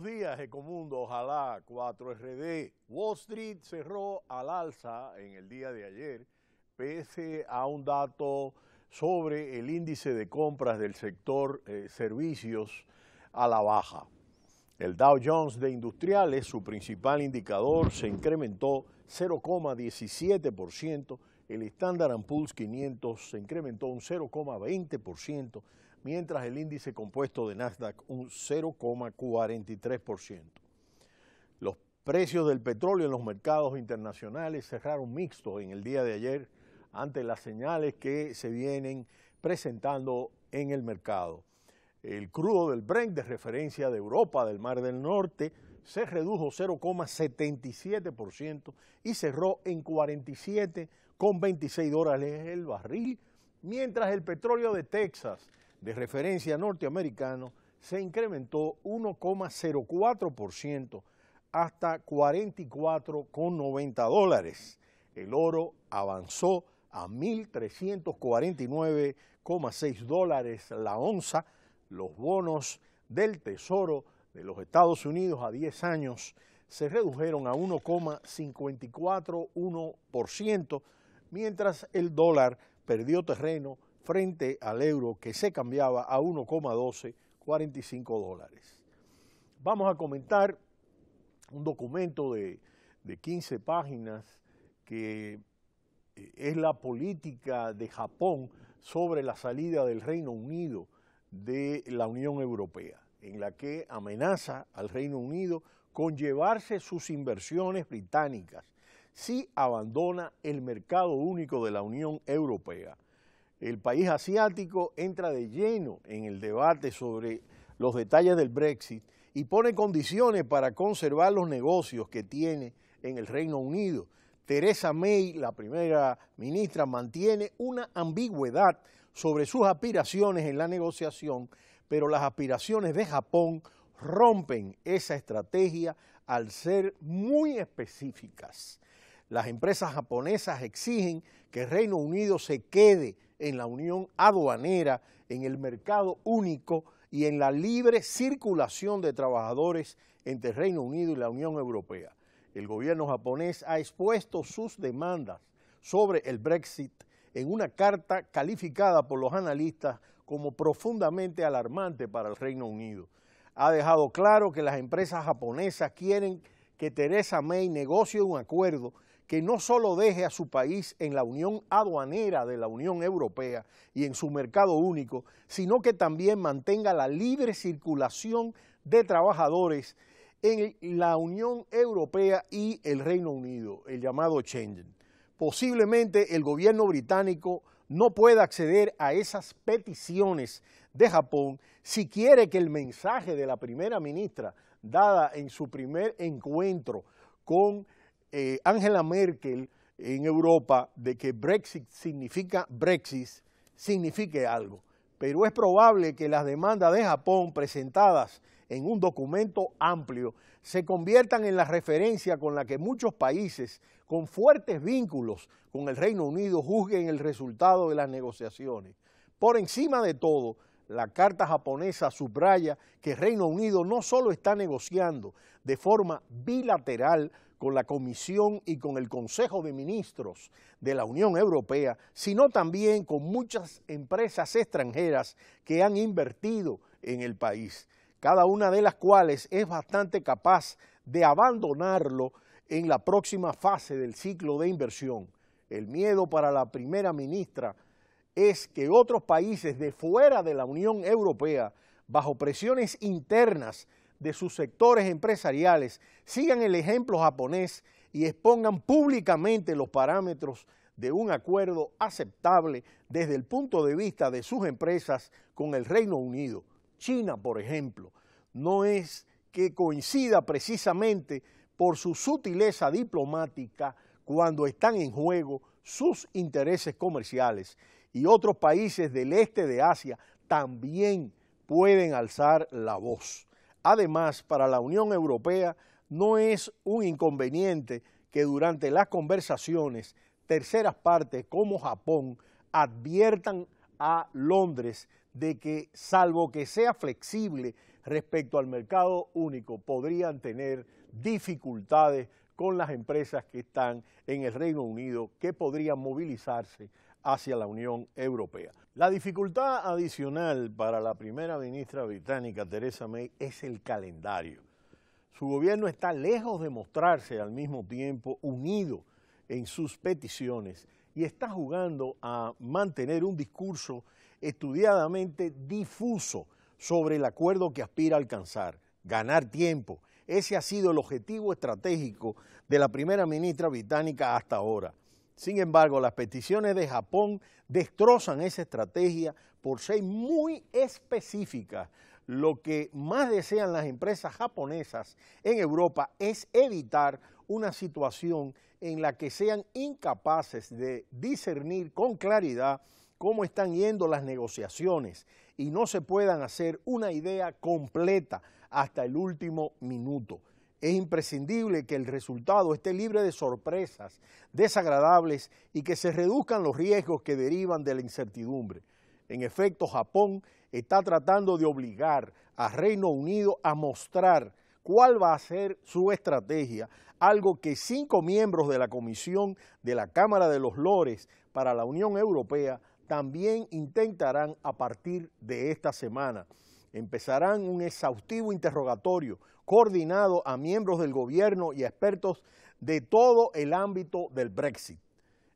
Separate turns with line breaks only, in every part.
Buenos días, Ecomundo, ojalá, 4RD. Wall Street cerró al alza en el día de ayer, pese a un dato sobre el índice de compras del sector eh, servicios a la baja. El Dow Jones de Industriales, su principal indicador, se incrementó 0,17%, el Standard Poor's 500 se incrementó un 0,20%, mientras el índice compuesto de Nasdaq un 0,43%. Los precios del petróleo en los mercados internacionales cerraron mixtos en el día de ayer ante las señales que se vienen presentando en el mercado. El crudo del Brent de referencia de Europa del Mar del Norte se redujo 0,77% y cerró en 47,26 dólares el barril, mientras el petróleo de Texas de referencia norteamericano se incrementó 1,04% hasta 44,90 dólares. El oro avanzó a 1.349,6 dólares la onza. Los bonos del Tesoro de los Estados Unidos a 10 años se redujeron a 1,541%, mientras el dólar perdió terreno frente al euro que se cambiaba a 1,1245 dólares. Vamos a comentar un documento de, de 15 páginas que eh, es la política de Japón sobre la salida del Reino Unido de la Unión Europea, en la que amenaza al Reino Unido con llevarse sus inversiones británicas si abandona el mercado único de la Unión Europea el país asiático entra de lleno en el debate sobre los detalles del Brexit y pone condiciones para conservar los negocios que tiene en el Reino Unido. Teresa May, la primera ministra, mantiene una ambigüedad sobre sus aspiraciones en la negociación, pero las aspiraciones de Japón rompen esa estrategia al ser muy específicas. Las empresas japonesas exigen que el Reino Unido se quede en la unión aduanera, en el mercado único y en la libre circulación de trabajadores entre Reino Unido y la Unión Europea. El gobierno japonés ha expuesto sus demandas sobre el Brexit en una carta calificada por los analistas como profundamente alarmante para el Reino Unido. Ha dejado claro que las empresas japonesas quieren que Theresa May negocie un acuerdo que no solo deje a su país en la unión aduanera de la Unión Europea y en su mercado único, sino que también mantenga la libre circulación de trabajadores en la Unión Europea y el Reino Unido, el llamado Schengen. Posiblemente el gobierno británico no pueda acceder a esas peticiones de Japón si quiere que el mensaje de la primera ministra, dada en su primer encuentro con eh, Angela Merkel en Europa de que Brexit significa Brexit, signifique algo. Pero es probable que las demandas de Japón presentadas en un documento amplio se conviertan en la referencia con la que muchos países con fuertes vínculos con el Reino Unido juzguen el resultado de las negociaciones. Por encima de todo, la carta japonesa subraya que el Reino Unido no solo está negociando de forma bilateral con la Comisión y con el Consejo de Ministros de la Unión Europea, sino también con muchas empresas extranjeras que han invertido en el país, cada una de las cuales es bastante capaz de abandonarlo en la próxima fase del ciclo de inversión. El miedo para la primera ministra es que otros países de fuera de la Unión Europea, bajo presiones internas, de sus sectores empresariales sigan el ejemplo japonés y expongan públicamente los parámetros de un acuerdo aceptable desde el punto de vista de sus empresas con el Reino Unido. China, por ejemplo, no es que coincida precisamente por su sutileza diplomática cuando están en juego sus intereses comerciales y otros países del este de Asia también pueden alzar la voz. Además, para la Unión Europea no es un inconveniente que durante las conversaciones terceras partes como Japón adviertan a Londres de que, salvo que sea flexible respecto al mercado único, podrían tener dificultades con las empresas que están en el Reino Unido que podrían movilizarse hacia la Unión Europea. La dificultad adicional para la primera ministra británica, Theresa May, es el calendario. Su gobierno está lejos de mostrarse al mismo tiempo unido en sus peticiones y está jugando a mantener un discurso estudiadamente difuso sobre el acuerdo que aspira a alcanzar, ganar tiempo. Ese ha sido el objetivo estratégico de la primera ministra británica hasta ahora, sin embargo, las peticiones de Japón destrozan esa estrategia por ser muy específicas. Lo que más desean las empresas japonesas en Europa es evitar una situación en la que sean incapaces de discernir con claridad cómo están yendo las negociaciones y no se puedan hacer una idea completa hasta el último minuto. Es imprescindible que el resultado esté libre de sorpresas desagradables y que se reduzcan los riesgos que derivan de la incertidumbre. En efecto, Japón está tratando de obligar a Reino Unido a mostrar cuál va a ser su estrategia, algo que cinco miembros de la Comisión de la Cámara de los Lores para la Unión Europea también intentarán a partir de esta semana. Empezarán un exhaustivo interrogatorio coordinado a miembros del gobierno y expertos de todo el ámbito del Brexit.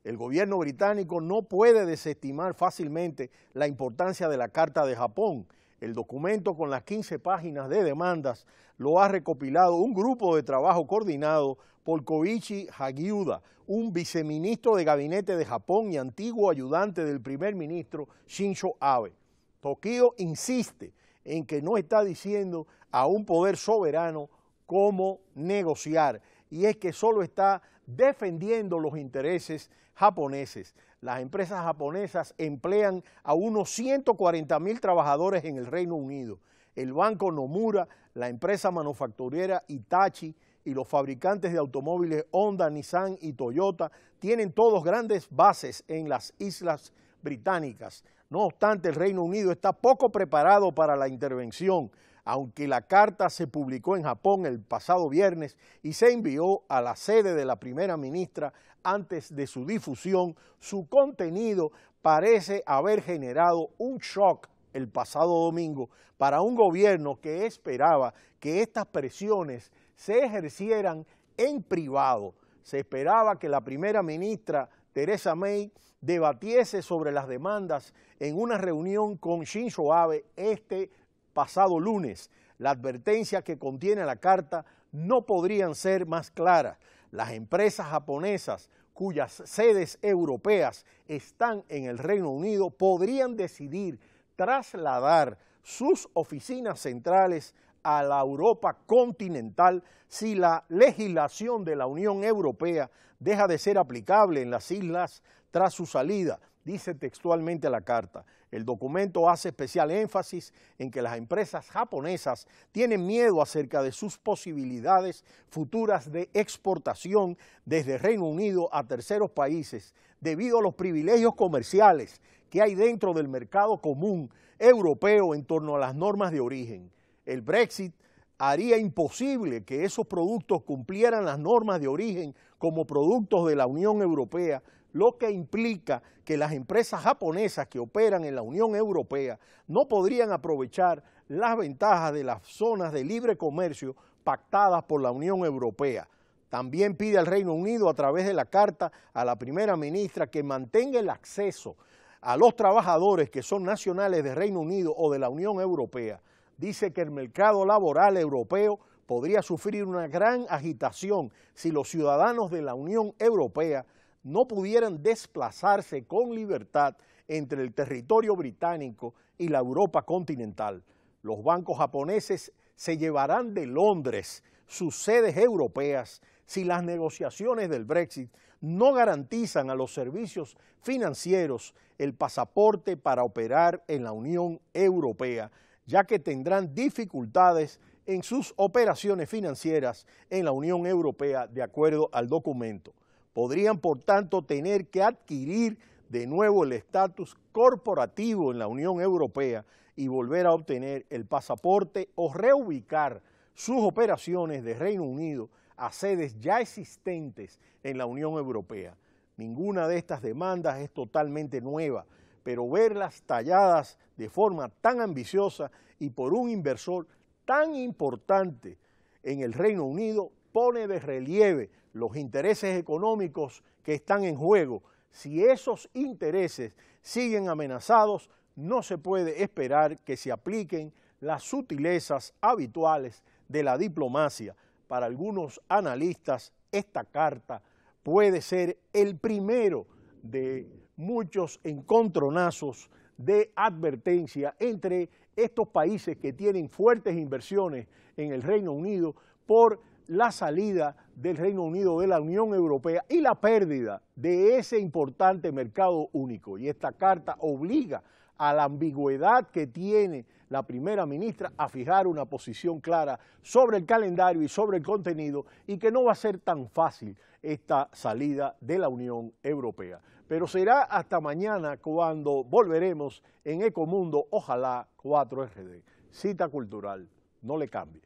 El gobierno británico no puede desestimar fácilmente la importancia de la Carta de Japón. El documento con las 15 páginas de demandas lo ha recopilado un grupo de trabajo coordinado por Koichi Hagiuda, un viceministro de gabinete de Japón y antiguo ayudante del primer ministro Shinzo Abe. Tokio insiste en que no está diciendo a un poder soberano cómo negociar, y es que solo está defendiendo los intereses japoneses. Las empresas japonesas emplean a unos 140 mil trabajadores en el Reino Unido. El banco Nomura, la empresa manufacturera Hitachi y los fabricantes de automóviles Honda, Nissan y Toyota tienen todos grandes bases en las islas británicas. No obstante, el Reino Unido está poco preparado para la intervención, aunque la carta se publicó en Japón el pasado viernes y se envió a la sede de la primera ministra antes de su difusión, su contenido parece haber generado un shock el pasado domingo para un gobierno que esperaba que estas presiones se ejercieran en privado. Se esperaba que la primera ministra Teresa May debatiese sobre las demandas en una reunión con Shinzo Abe este pasado lunes. La advertencia que contiene la carta no podrían ser más claras. Las empresas japonesas cuyas sedes europeas están en el Reino Unido podrían decidir trasladar sus oficinas centrales a la Europa continental si la legislación de la Unión Europea deja de ser aplicable en las islas tras su salida, dice textualmente la carta. El documento hace especial énfasis en que las empresas japonesas tienen miedo acerca de sus posibilidades futuras de exportación desde Reino Unido a terceros países debido a los privilegios comerciales que hay dentro del mercado común europeo en torno a las normas de origen el Brexit haría imposible que esos productos cumplieran las normas de origen como productos de la Unión Europea, lo que implica que las empresas japonesas que operan en la Unión Europea no podrían aprovechar las ventajas de las zonas de libre comercio pactadas por la Unión Europea. También pide al Reino Unido a través de la carta a la primera ministra que mantenga el acceso a los trabajadores que son nacionales del Reino Unido o de la Unión Europea dice que el mercado laboral europeo podría sufrir una gran agitación si los ciudadanos de la Unión Europea no pudieran desplazarse con libertad entre el territorio británico y la Europa continental. Los bancos japoneses se llevarán de Londres sus sedes europeas si las negociaciones del Brexit no garantizan a los servicios financieros el pasaporte para operar en la Unión Europea, ya que tendrán dificultades en sus operaciones financieras en la Unión Europea, de acuerdo al documento. Podrían, por tanto, tener que adquirir de nuevo el estatus corporativo en la Unión Europea y volver a obtener el pasaporte o reubicar sus operaciones de Reino Unido a sedes ya existentes en la Unión Europea. Ninguna de estas demandas es totalmente nueva pero verlas talladas de forma tan ambiciosa y por un inversor tan importante en el Reino Unido pone de relieve los intereses económicos que están en juego. Si esos intereses siguen amenazados, no se puede esperar que se apliquen las sutilezas habituales de la diplomacia. Para algunos analistas, esta carta puede ser el primero de muchos encontronazos de advertencia entre estos países que tienen fuertes inversiones en el Reino Unido por la salida del Reino Unido de la Unión Europea y la pérdida de ese importante mercado único. Y esta carta obliga a la ambigüedad que tiene la primera ministra a fijar una posición clara sobre el calendario y sobre el contenido y que no va a ser tan fácil esta salida de la Unión Europea. Pero será hasta mañana cuando volveremos en Ecomundo, ojalá 4RD. Cita cultural, no le cambie.